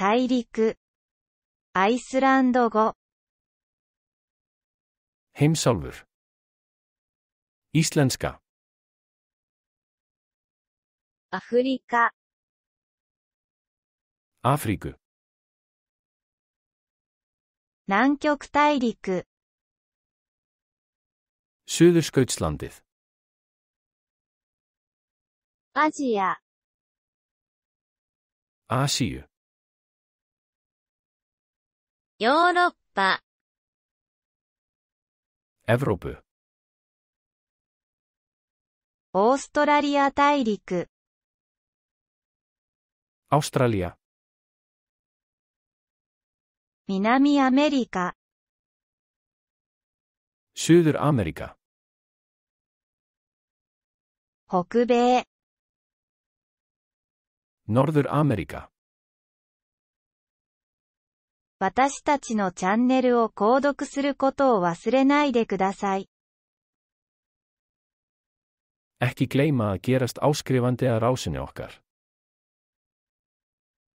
大陸アイスランド語ヘムソルブイスランスカアフリカアフリク南極大陸シュールスクツランディアジアアーシユヨーロッパ。エヴロブ。オーストラリア大陸。アウストラリア。南アメリカ。シーダルアメリカ。北米。ノルダルアメリカ。私たちのチャンネルを購読することを忘れないでください。Ekki gleyma að gerast áskrifandi að rásinni okkar.